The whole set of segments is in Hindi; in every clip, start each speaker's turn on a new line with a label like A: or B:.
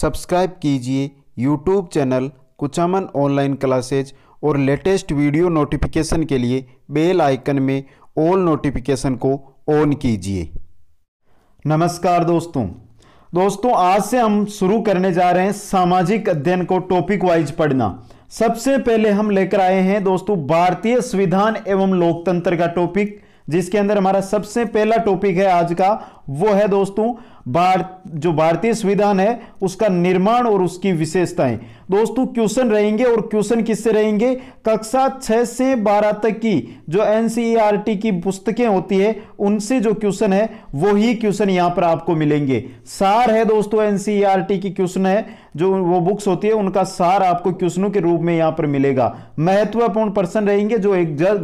A: सब्सक्राइब कीजिए YouTube channel Kuchaman online classes और लेटेस्ट वीडियो नोटिफिकेशन के लिए बेल आइकन में ऑल नोटिफिकेशन को ऑन कीजिए नमस्कार दोस्तों दोस्तों आज से हम शुरू करने जा रहे हैं सामाजिक अध्ययन को टॉपिक वाइज पढ़ना सबसे पहले हम लेकर आए हैं दोस्तों भारतीय संविधान एवं लोकतंत्र का टॉपिक जिसके अंदर हमारा सबसे पहला टॉपिक है आज का वो है दोस्तों जो भारतीय संविधान है उसका निर्माण और उसकी विशेषताएं दोस्तों क्वेश्चन रहेंगे और क्वेश्चन किससे रहेंगे कक्षा छः से बारह तक की जो एन e की पुस्तकें होती है उनसे जो क्वेश्चन है वो ही क्वेश्चन यहाँ पर आपको मिलेंगे सार है दोस्तों एन e की क्वेश्चन है जो वो बुक्स होती है उनका सार आपको क्वेश्चनों के रूप में यहाँ पर मिलेगा महत्वपूर्ण प्रश्न रहेंगे जो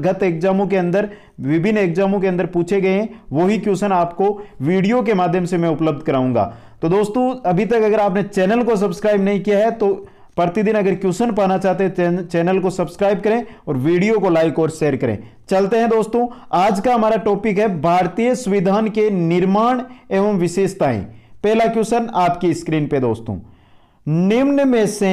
A: गत एग्जामों के अंदर विभिन्न एग्जामों के अंदर पूछे गए हैं वही क्वेश्चन आपको वीडियो के माध्यम से मैं उपलब्ध उपलब्ध कराऊंगा तो दोस्तों अभी तक अगर आपने चैनल को सब्सक्राइब नहीं किया है तो प्रतिदिन अगर क्वेश्चन पाना चाहते हैं चैनल को सब्सक्राइब करें और वीडियो को लाइक और शेयर करें चलते हैं दोस्तों आज का हमारा टॉपिक है भारतीय संविधान के निर्माण एवं विशेषताएं पहला क्वेश्चन आपकी स्क्रीन पे दोस्तों निम्न में से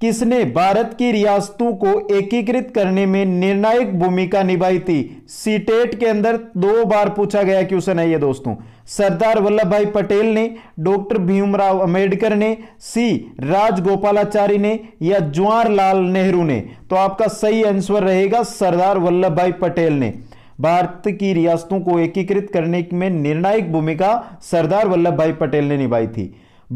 A: किसने भारत की रियासतों को एकीकृत करने में निर्णायक भूमिका निभाई थी सीटेट के अंदर दो बार पूछा गया क्वेश्चन है ये दोस्तों सरदार वल्लभ भाई पटेल ने डॉक्टर भीमराव अंबेडकर ने सी राजगोपालाचारी ने या जवाहरलाल नेहरू ने तो आपका सही आंसर रहेगा सरदार वल्लभ भाई पटेल ने भारत की रियासतों को एकीकृत करने में निर्णायक भूमिका सरदार वल्लभ भाई पटेल ने निभाई थी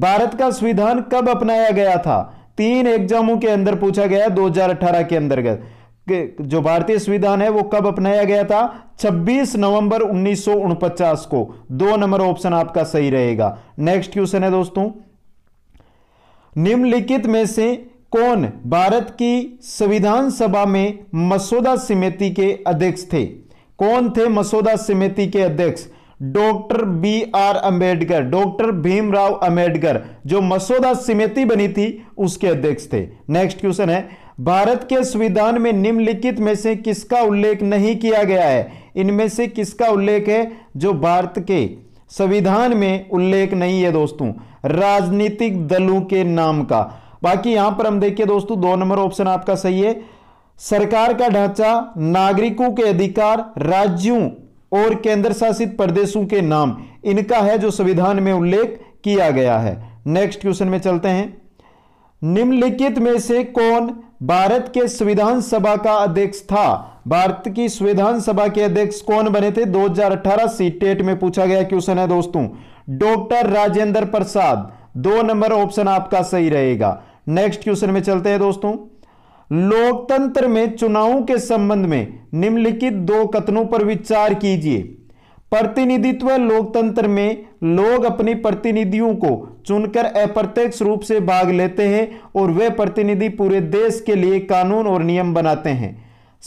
A: भारत का संविधान कब अपनाया गया था तीन एग्जामों के अंदर पूछा गया 2018 के अंतर्गत जो भारतीय संविधान है वो कब अपनाया गया था 26 नवंबर उन्नीस को दो नंबर ऑप्शन आपका सही रहेगा नेक्स्ट क्वेश्चन है दोस्तों निम्नलिखित में से कौन भारत की संविधान सभा में मसौदा समिति के अध्यक्ष थे कौन थे मसौदा समिति के अध्यक्ष doctor B R Ambedkar doctor Bhimrao Ambedkar जो मसौदा समिति बनी थी उसके अध्यक्ष थे नेक्स्ट क्वेश्चन है भारत के संविधान में निम्नलिखित में से किसका उल्लेख नहीं किया गया है इनमें से किसका उल्लेख है जो भारत के संविधान में उल्लेख नहीं है दोस्तों राजनीतिक दलों के नाम का बाकी यहां पर हम देखिए दोस्तों दो नंबर ऑप्शन आपका सही है सरकार का ढांचा नागरिकों के अधिकार राज्यों और केंद्र शासित प्रदेशों के नाम इनका है जो संविधान में उल्लेख किया गया है नेक्स्ट क्वेश्चन में चलते हैं निम्नलिखित में से कौन भारत के संविधान सभा का अध्यक्ष था भारत की संविधान सभा के अध्यक्ष कौन बने थे 2018 सी टेट में पूछा गया क्वेश्चन है दोस्तों डॉक्टर राजेंद्र प्रसाद दो नंबर ऑप्शन आपका सही रहेगा नेक्स्ट क्वेश्चन में चलते हैं दोस्तों लोकतंत्र में चुनाव के संबंध में निम्नलिखित दो कथनों पर विचार कीजिए प्रतिनिधित्व लोकतंत्र में लोग अपनी प्रतिनिधियों को चुनकर अप्रत्यक्ष रूप से भाग लेते हैं और वे प्रतिनिधि पूरे देश के लिए कानून और नियम बनाते हैं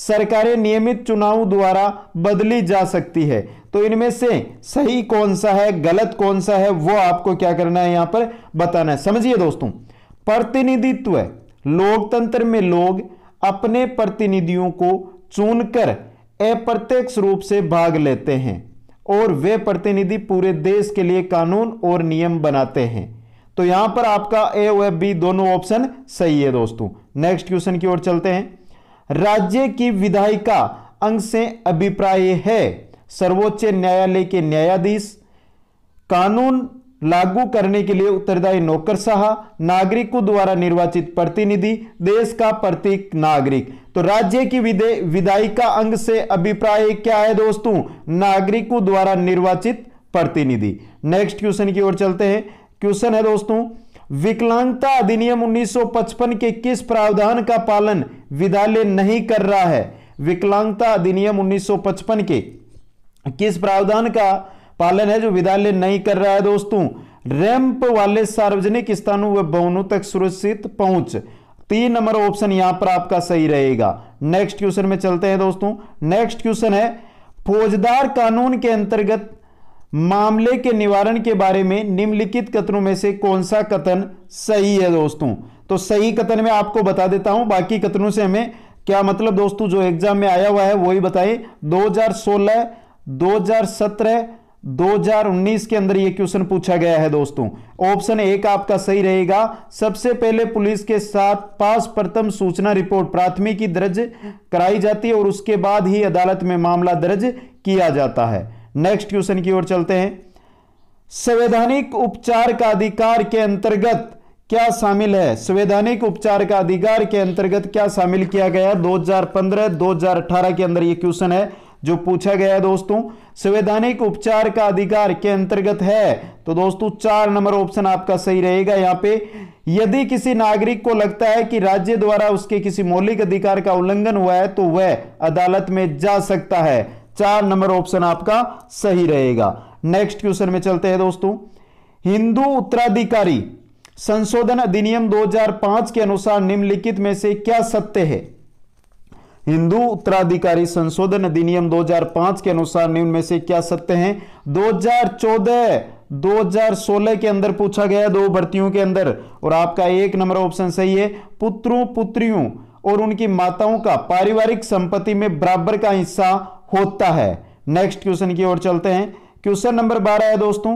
A: सरकारें नियमित चुनाव द्वारा बदली जा सकती है तो इनमें से सही कौन सा है गलत कौन सा है वो आपको क्या करना है यहाँ पर बताना है समझिए दोस्तों प्रतिनिधित्व लोकतंत्र में लोग अपने प्रतिनिधियों को चुनकर अप्रत्यक्ष रूप से भाग लेते हैं और वे प्रतिनिधि पूरे देश के लिए कानून और नियम बनाते हैं तो यहां पर आपका ए और बी दोनों ऑप्शन सही है दोस्तों नेक्स्ट क्वेश्चन की ओर चलते हैं राज्य की विधायिका अंग से अभिप्राय है सर्वोच्च न्यायालय के न्यायाधीश कानून लागू करने के लिए उत्तरदायी नौकरशाह नागरिकों द्वारा निर्वाचित प्रतिनिधि देश का प्रतीक नागरिक तो राज्य की विदाई का अंग से अभिप्राय क्या है दोस्तों नागरिकों द्वारा निर्वाचित प्रतिनिधि नेक्स्ट क्वेश्चन की ओर चलते हैं क्वेश्चन है दोस्तों विकलांगता अधिनियम 1955 के किस प्रावधान का पालन विद्यालय नहीं कर रहा है विकलांगता अधिनियम 1955 के किस प्रावधान का पालन है जो विद्यालय नहीं कर रहा है दोस्तों रैंप वाले सार्वजनिक स्थानों व भवनों तक सुरक्षित पहुंच तीन नंबर ऑप्शन यहां पर आपका सही रहेगा नेक्स्ट क्वेश्चन में चलते हैं दोस्तों नेक्स्ट क्वेश्चन है फौजदार कानून के अंतर्गत मामले के निवारण के बारे में निम्नलिखित कथनों में से कौन सा कथन सही है दोस्तों तो सही कथन में आपको बता देता हूं बाकी कथनों से हमें क्या मतलब दोस्तों जो एग्जाम में आया हुआ है वही बताएं 2016 2017 2019 के अंदर यह क्वेश्चन पूछा गया है दोस्तों ऑप्शन एक आपका सही रहेगा सबसे पहले पुलिस के साथ पास प्रथम सूचना रिपोर्ट प्राथमिकी दर्ज कराई जाती है और उसके बाद ही अदालत में मामला दर्ज किया जाता है नेक्स्ट क्वेश्चन की ओर चलते हैं संवैधानिक उपचार का अधिकार के अंतर्गत क्या शामिल है संवैधानिक उपचार का अधिकार के अंतर्गत क्या शामिल किया गया 2015-2018 के अंदर यह क्वेश्चन है जो पूछा गया है दोस्तों संवैधानिक उपचार का अधिकार के अंतर्गत है तो दोस्तों चार नंबर ऑप्शन आपका सही रहेगा यहाँ पे यदि किसी नागरिक को लगता है कि राज्य द्वारा उसके किसी मौलिक अधिकार का उल्लंघन हुआ है तो वह अदालत में जा सकता है चार नंबर ऑप्शन आपका सही रहेगा नेक्स्ट क्वेश्चन में चलते हैं दोस्तों हिंदू उत्तराधिकारी संशोधन अधिनियम 2005 के अनुसार निम्नलिखित में से क्या सत्य है हिंदू उत्तराधिकारी संशोधन अधिनियम 2005 के अनुसार निम्न में से क्या सत्य हैं 2014 2016 के अंदर पूछा गया दो भर्तियों के अंदर और आपका एक नंबर ऑप्शन सही है पुत्रों पुत्रियों और उनकी माताओं का पारिवारिक संपत्ति में बराबर का हिस्सा होता है नेक्स्ट क्वेश्चन की ओर चलते हैं क्वेश्चन नंबर बारह है दोस्तों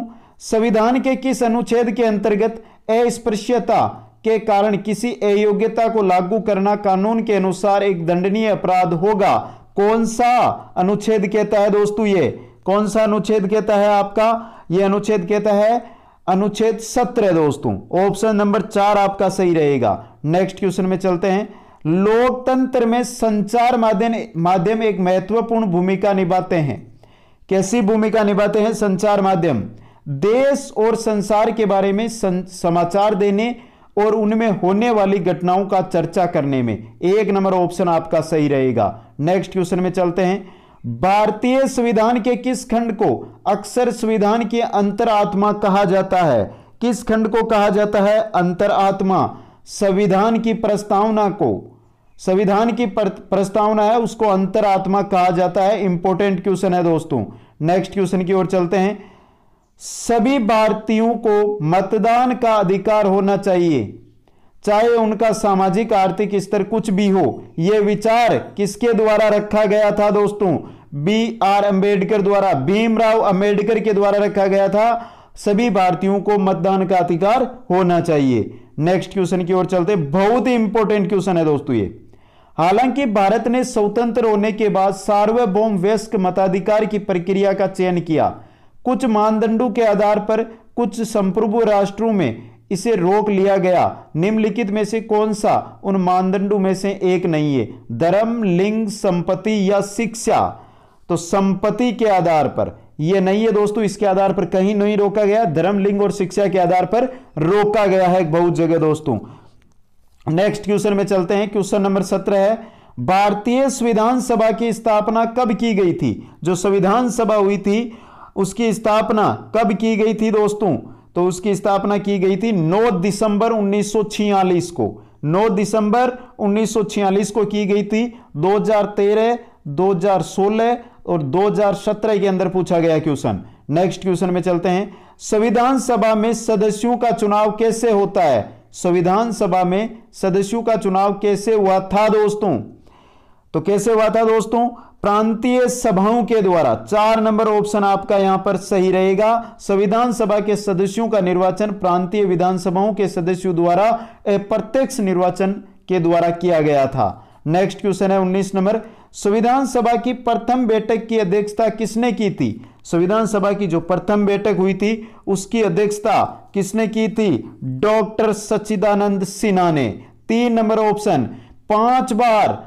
A: संविधान के किस अनुच्छेद के अंतर्गत अस्पृश्यता के कारण किसी अयोग्यता को लागू करना कानून के अनुसार एक दंडनीय अपराध होगा कौन सा अनुच्छेद कहता है दोस्तों ये कौन सा अनुच्छेद कहता है आपका ये अनुच्छेद कहता है अनुच्छेद सत्रह दोस्तों ऑप्शन नंबर चार आपका सही रहेगा नेक्स्ट क्वेश्चन में चलते हैं लोकतंत्र में संचार माध्यम माध्यम एक महत्वपूर्ण भूमिका निभाते हैं कैसी भूमिका निभाते हैं संचार माध्यम देश और संसार के बारे में समाचार देने और उनमें होने वाली घटनाओं का चर्चा करने में एक नंबर ऑप्शन आपका सही रहेगा नेक्स्ट क्वेश्चन में चलते हैं भारतीय संविधान के किस खंड को अक्सर संविधान अंतर अंतरात्मा कहा जाता है किस खंड को कहा जाता है अंतरात्मा संविधान की प्रस्तावना को संविधान की प्रस्तावना है उसको अंतरात्मा कहा जाता है इंपॉर्टेंट क्वेश्चन है दोस्तों नेक्स्ट क्वेश्चन की ओर चलते हैं सभी भारतीयों को मतदान का अधिकार होना चाहिए चाहे उनका सामाजिक आर्थिक स्तर कुछ भी हो यह विचार किसके द्वारा रखा गया था दोस्तों बी आर अंबेडकर द्वारा भीमराव अंबेडकर के द्वारा रखा गया था सभी भारतीयों को मतदान का अधिकार होना चाहिए नेक्स्ट क्वेश्चन की ओर चलते बहुत ही इंपॉर्टेंट क्वेश्चन है दोस्तों ये हालांकि भारत ने स्वतंत्र होने के बाद सार्वभौम व्यस्क मताधिकार की प्रक्रिया का चयन किया कुछ मानदंडों के आधार पर कुछ संप्रभु राष्ट्रों में इसे रोक लिया गया निम्नलिखित में से कौन सा उन मानदंडों में से एक नहीं है धर्म लिंग संपत्ति या शिक्षा तो संपत्ति के आधार पर यह नहीं है दोस्तों इसके आधार पर कहीं नहीं रोका गया धर्म लिंग और शिक्षा के आधार पर रोका गया है बहुत जगह दोस्तों नेक्स्ट क्वेश्चन में चलते हैं क्वेश्चन नंबर सत्रह है भारतीय संविधान सभा की स्थापना कब की गई थी जो संविधान सभा हुई थी उसकी स्थापना कब की गई थी दोस्तों तो उसकी स्थापना की गई थी 9 दिसंबर 1946 को 9 दिसंबर 1946 को की गई थी 2013, 2016 और 2017 के अंदर पूछा गया क्वेश्चन नेक्स्ट क्वेश्चन में चलते हैं संविधान सभा में सदस्यों का चुनाव कैसे होता है संविधान सभा में सदस्यों का चुनाव कैसे हुआ था दोस्तों तो कैसे हुआ था दोस्तों प्रांतीय सभाओं के द्वारा चार नंबर ऑप्शन आपका यहां पर सही रहेगा संविधान सभा के सदस्यों का निर्वाचन प्रांतीय विधानसभाओं के सदस्यों द्वारा प्रत्यक्ष निर्वाचन के द्वारा किया गया था नेक्स्ट क्वेश्चन है 19 नंबर संविधान सभा की प्रथम बैठक की अध्यक्षता किसने की थी संविधान सभा की जो प्रथम बैठक हुई थी उसकी अध्यक्षता किसने की थी डॉक्टर सच्चिदानंद सिन्हा ने तीन नंबर ऑप्शन पांच बार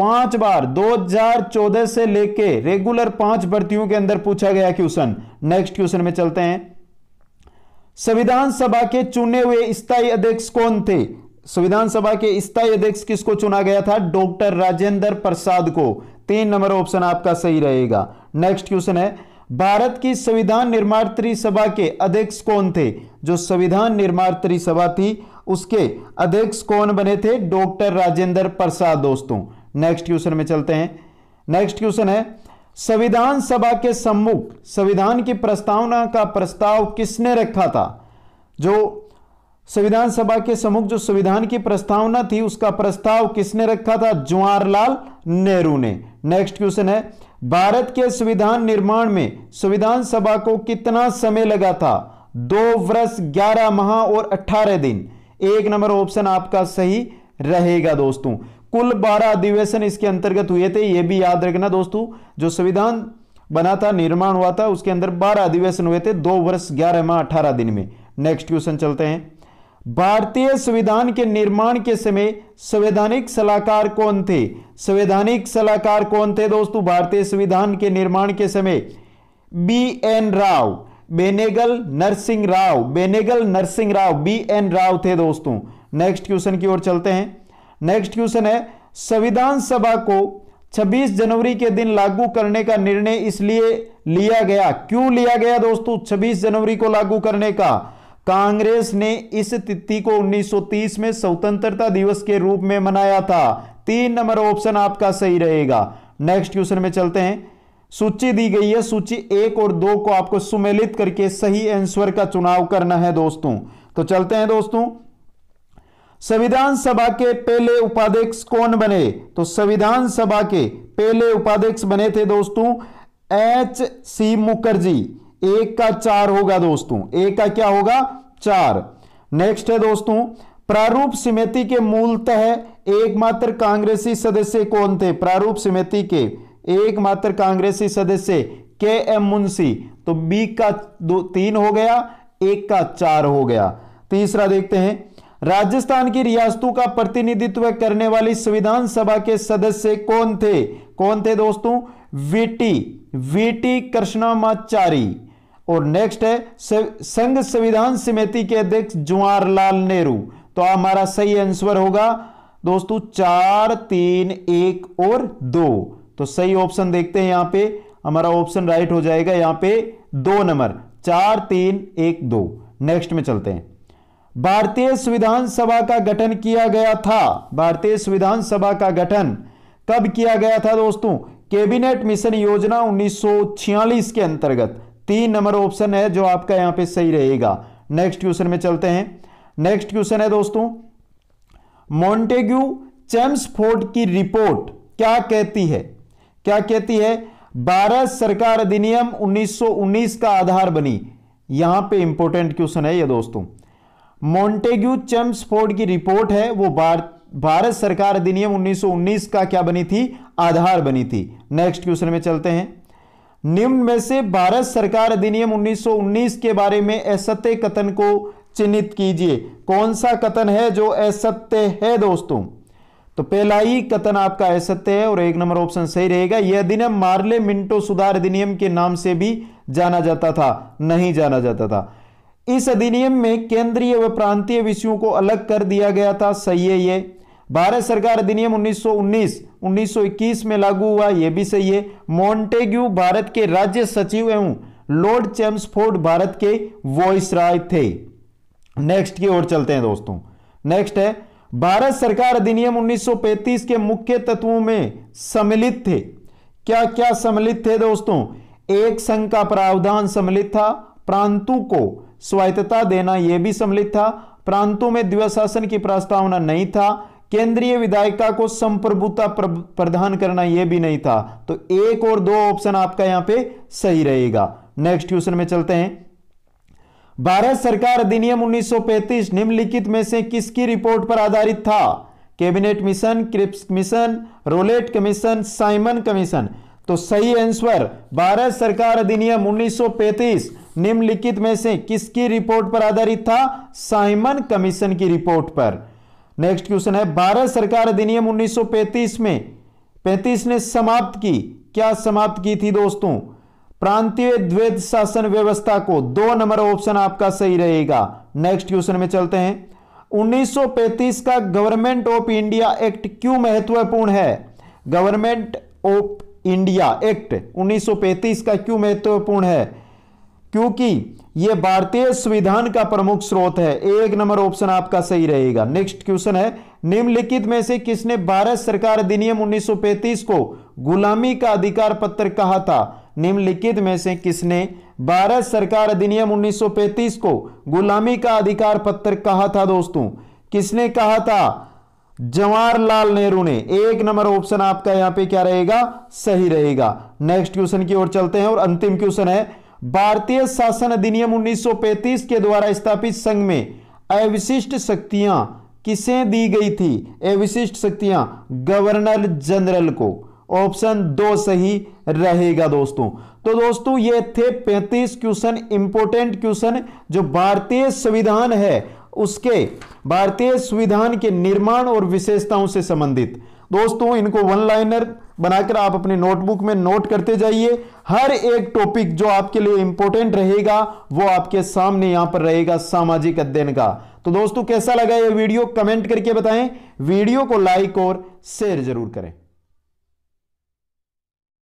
A: पांच बार 2014 से लेके रेगुलर पांच भर्तियों के अंदर पूछा गया क्वेश्चन नेक्स्ट क्वेश्चन में चलते हैं संविधान सभा के चुने हुए स्थायी अध्यक्ष कौन थे संविधान सभा के स्थायी अध्यक्ष किसको चुना गया था डॉक्टर राजेंद्र प्रसाद को तीन नंबर ऑप्शन आपका सही रहेगा नेक्स्ट क्वेश्चन है भारत की संविधान निर्मात्री सभा के अध्यक्ष कौन थे जो संविधान निर्मात्री सभा थी उसके अध्यक्ष कौन बने थे डॉक्टर राजेंद्र प्रसाद दोस्तों नेक्स्ट क्वेश्चन में चलते हैं नेक्स्ट क्वेश्चन है संविधान सभा के सम्मुख संविधान की प्रस्तावना का प्रस्ताव किसने रखा था जो संविधान सभा के सम्मुख जो संविधान की प्रस्तावना थी उसका प्रस्ताव किसने रखा था जवाहरलाल नेहरू ने नेक्स्ट क्वेश्चन है भारत के संविधान निर्माण में संविधान सभा को कितना समय लगा था दो वर्ष ग्यारह माह और अठारह दिन एक नंबर ऑप्शन आपका सही रहेगा दोस्तों कुल बारह अधिवेशन इसके अंतर्गत हुए थे ये भी याद रखना दोस्तों जो संविधान बना था निर्माण हुआ था उसके अंदर बारह अधिवेशन हुए थे दो वर्ष ग्यारह माह अठारह दिन में नेक्स्ट क्वेश्चन चलते हैं भारतीय संविधान के निर्माण के समय संवैधानिक सलाहकार कौन थे संवैधानिक सलाहकार कौन थे दोस्तों भारतीय संविधान के निर्माण के समय B N Rau Benegal Narsing Rau Benegal Narsing Rau B N Rau थे दोस्तों नेक्स्ट क्वेश्चन की ओर चलते हैं नेक्स्ट क्वेश्चन है संविधान सभा को 26 जनवरी के दिन लागू करने का निर्णय इसलिए लिया गया क्यों लिया गया दोस्तों 26 जनवरी को लागू करने का कांग्रेस ने इस तिथि को 1930 में स्वतंत्रता दिवस के रूप में मनाया था तीन नंबर ऑप्शन आपका सही रहेगा नेक्स्ट क्वेश्चन में चलते हैं सूची दी गई है सूची एक और दो को आपको सुमेलित करके सही आंसर का चुनाव करना है दोस्तों तो चलते हैं दोस्तों संविधान सभा के पहले उपाध्यक्ष कौन बने तो संविधान सभा के पहले उपाध्यक्ष बने थे दोस्तों एच सी मुखर्जी एक का चार होगा दोस्तों एक का क्या होगा चार नेक्स्ट है दोस्तों प्रारूप समिति के मूलतः एकमात्र कांग्रेसी सदस्य कौन थे प्रारूप समिति के एकमात्र कांग्रेसी सदस्य के एम मुंशी तो बी का दो तीन हो गया एक का चार हो गया तीसरा देखते हैं राजस्थान की रियासतों का प्रतिनिधित्व करने वाली संविधान सभा के सदस्य कौन थे कौन थे दोस्तों वीटी वीटी कृष्णामाचारी और नेक्स्ट है संघ संविधान समिति के अध्यक्ष जवाहरलाल नेहरू तो हमारा सही आंसर होगा दोस्तों चार तीन एक और दो तो सही ऑप्शन देखते हैं यहां पे हमारा ऑप्शन राइट हो जाएगा यहां पे दो नंबर चार तीन एक दो नेक्स्ट में चलते हैं भारतीय संविधान सभा का गठन किया गया था भारतीय संविधान सभा का गठन कब किया गया था दोस्तों कैबिनेट मिशन योजना 1946 के अंतर्गत तीन नंबर ऑप्शन है जो आपका यहां पे सही रहेगा नेक्स्ट क्वेश्चन में चलते हैं नेक्स्ट क्वेश्चन है दोस्तों मॉन्टेग्यू चेम्सफोर्ड की रिपोर्ट क्या कहती है क्या कहती है भारत सरकार अधिनियम 1919 का आधार बनी यहां पे इंपोर्टेंट क्वेश्चन है ये दोस्तों मोन्टेग्यू चम्सफोर्ड की रिपोर्ट है वो भारत भारत सरकार अधिनियम 1919 का क्या बनी थी आधार बनी थी नेक्स्ट क्वेश्चन में चलते हैं निम्न में से भारत सरकार अधिनियम 1919 के बारे में असत्य कथन को चिन्हित कीजिए कौन सा कथन है जो असत्य है दोस्तों तो पहला ही कथन आपका असत्य है और एक नंबर ऑप्शन सही रहेगा यह अधिनियम मार्ले मिंटो सुधार अधिनियम के नाम से भी जाना जाता था नहीं जाना जाता था इस अधिनियम में केंद्रीय व प्रांतीय विषयों को अलग कर दिया गया था सही है ये भारत सरकार अधिनियम 1919 1921 में लागू हुआ यह भी सही है मोन्टेग्यू भारत के राज्य सचिव एवं लॉर्ड चेम्सफोर्ड भारत के वॉइस राय थे नेक्स्ट की ओर चलते हैं दोस्तों नेक्स्ट है भारत सरकार अधिनियम 1935 के मुख्य तत्वों में सम्मिलित थे क्या क्या सम्मिलित थे दोस्तों एक संघ का प्रावधान सम्मिलित था प्रांतों को स्वायत्तता देना यह भी सम्मिलित था प्रांतों में द्वैत शासन की प्रस्तावना नहीं था केंद्रीय विधायिका को संप्रभुता प्रदान करना यह भी नहीं था तो एक और दो ऑप्शन आपका यहां पे सही रहेगा नेक्स्ट क्वेश्चन में चलते हैं भारत सरकार अधिनियम 1935 निम्नलिखित में से किसकी रिपोर्ट पर आधारित था Cabinet Mission Cripps Mission Rowlatt Commission Simon Commission तो सही आंसर भारत सरकार अधिनियम 1935 निम्नलिखित में से किसकी रिपोर्ट पर आधारित था साइमन कमीशन की रिपोर्ट पर नेक्स्ट क्वेश्चन है भारत सरकार अधिनियम 1935 में 35 ने समाप्त की क्या समाप्त की थी दोस्तों प्रांतीय द्वैत शासन व्यवस्था को दो नंबर ऑप्शन आपका सही रहेगा नेक्स्ट क्वेश्चन में चलते हैं 1935 का गवर्नमेंट ऑफ इंडिया एक्ट क्यों महत्वपूर्ण है गवर्नमेंट ऑफ इंडिया एक्ट 1935 का क्यों महत्वपूर्ण है क्योंकि यह भारतीय संविधान का प्रमुख स्रोत है एक नंबर ऑप्शन आपका सही रहेगा नेक्स्ट क्वेश्चन है निम्नलिखित में से किसने भारत सरकार अधिनियम 1935 को गुलामी का अधिकार पत्र कहा था निम्नलिखित में से किसने भारत सरकार अधिनियम 1935 को गुलामी का अधिकार पत्र कहा था दोस्तों किसने कहा था जवाहरलाल नेहरू ने एक नंबर ऑप्शन आपका यहां पे क्या रहेगा सही रहेगा नेक्स्ट क्वेश्चन की ओर चलते हैं और अंतिम क्वेश्चन है भारतीय शासन अधिनियम 1935 के द्वारा स्थापित संघ में अविशिष्ट शक्तियां किसे दी गई थी अविशिष्ट शक्तियां गवर्नर जनरल को ऑप्शन दो सही रहेगा दोस्तों तो दोस्तों ये थे 35 क्वेश्चन इंपोर्टेंट क्वेश्चन जो भारतीय संविधान है उसके भारतीय संविधान के निर्माण और विशेषताओं से संबंधित दोस्तों इनको वन लाइनर बनाकर आप अपने नोटबुक में नोट करते जाइए हर एक टॉपिक जो आपके लिए इंपॉर्टेंट रहेगा वो आपके सामने यहां पर रहेगा सामाजिक अध्ययन का तो दोस्तों कैसा लगा ये वीडियो कमेंट करके बताएं वीडियो को लाइक और शेयर जरूर करें